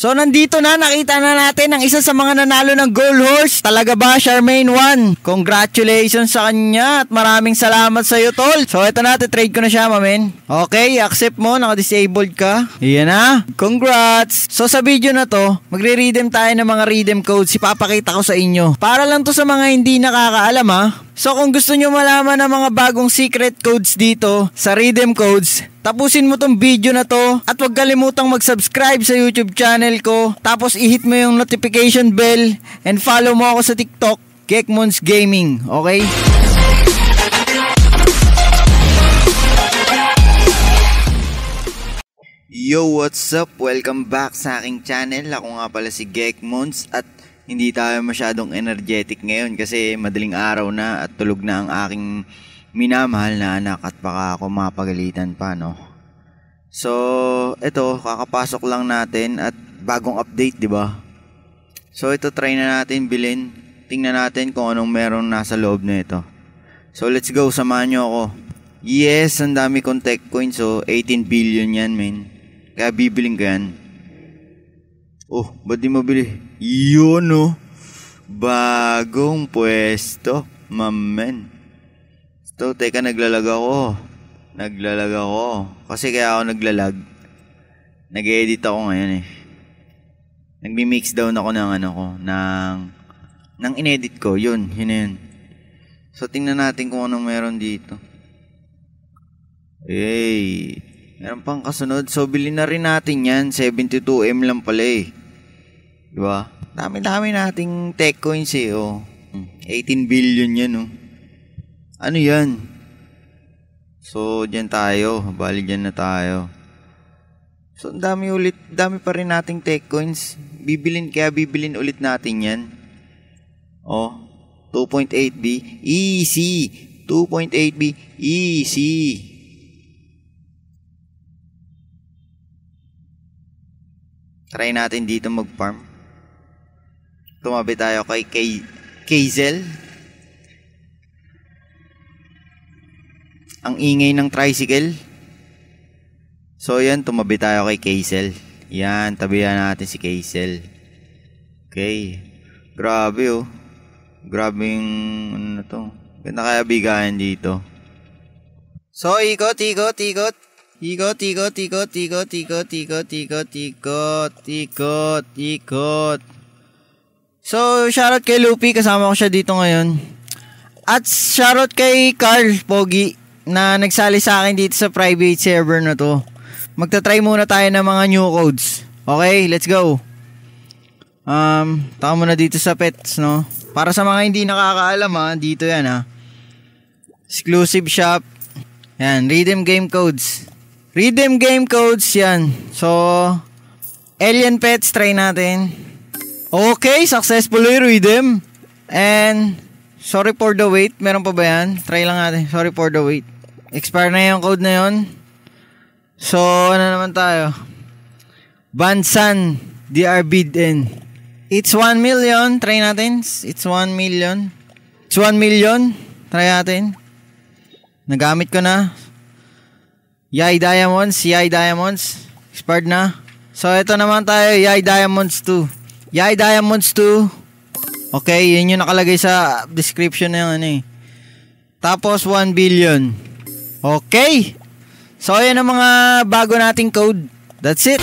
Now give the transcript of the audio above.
So nandito na nakita na natin ang isa sa mga nanalo ng Gold Horse. Talaga ba Charmaine 1? Congratulations sa kanya at maraming salamat sa iyo tol. So ito na, trade ko na siya mamen. Okay, accept mo, naka-disabled ka. Iyan na, congrats. So sa video na to, magre-redeem tayo ng mga redeem codes. Ipapakita ko sa inyo. Para lang to sa mga hindi nakakaalam ha. So kung gusto nyo malaman ang mga bagong secret codes dito sa Redeem Codes, tapusin mo tong video na to at huwag kalimutang mag-subscribe sa YouTube channel ko. Tapos i-hit mo yung notification bell and follow mo ako sa TikTok, Gekmons Gaming, okay? Yo, what's up? Welcome back sa aking channel. Ako nga pala si Gekmons at hindi tayo masyadong energetic ngayon kasi madaling araw na at tulog na ang aking minamahal na anak at baka ako mapagalitan pa, no? So, ito, kakapasok lang natin at bagong update, di ba? So, ito try na natin bilhin. Tingnan natin kung anong meron nasa loob na ito. So, let's go. Samahan nyo ako. Yes, ang dami kong tech coins. So, 18 billion yan, men. Kaya bibiling ko yan. Oh, ba't di mabili? Yun oh. Bagong pwesto. Mamen. Ito, teka, naglalag ako. Naglalag ako. Kasi kaya ako naglalag. Nag-edit ako ngayon eh. Nagmi-mix down ako ng ano ko, ng, ng inedit ko. Yun, yun yun. So, tingnan natin kung anong meron dito. Hey, meron pang kasunod. So, bilhin na rin natin yan. 72M lang pala eh. Di ba? Dami-dami nating tech coins eh, oh. 18 billion yan, oh. Ano yan? So, dyan tayo. Bali, dyan na tayo. So, dami ulit, dami pa rin nating tech coins. Bibilin, kaya bibilin ulit natin yan. Oh, 2.8B, easy. 2.8B, easy. Try natin dito mag-farm. Tumabi tayo kay Kay Kazel. Ang ingay ng tricycle. So, yan. Tumabi tayo kay Kazel. Yan. Tabihan natin si Kazel. Okay. Grabe, oh. Grabe yung, ano na to. Ganda kaya bigayan dito. So, ikot, ikot, ikot. Ikot, ikot, ikot, ikot, ikot, ikot, ikot, ikot, ikot, ikot. So, shoutout kay Lupi, kasama ko siya dito ngayon. At shoutout kay Carl Pogi na nagsali sa akin dito sa private server na to. Magta-try muna tayo ng mga new codes. Okay, let's go. Um, tama muna dito sa pets, no? Para sa mga hindi nakakaalam ha, dito yan ha. Exclusive shop. Yan, Rhythm Game Codes. Rhythm Game Codes yan. So, Alien Pets try natin. Okay, successfully rhythm. And sorry for the wait. Meron pa ba yan? Try lang natin. Sorry for the wait. Expire na yung code na yun. So, ano naman tayo? Bansan, DRBDN. It's 1 million. Try natin. It's 1 million. It's 1 million. Try natin. Nagamit ko na. Yai Diamonds. Yay Diamonds. Expired na. So, ito naman tayo. Yai Diamonds 2. Yay Diamonds 2. Okay, yun yung nakalagay sa description ng ano eh. Tapos 1 billion. Okay. So, ayan ang mga bago nating code. That's it.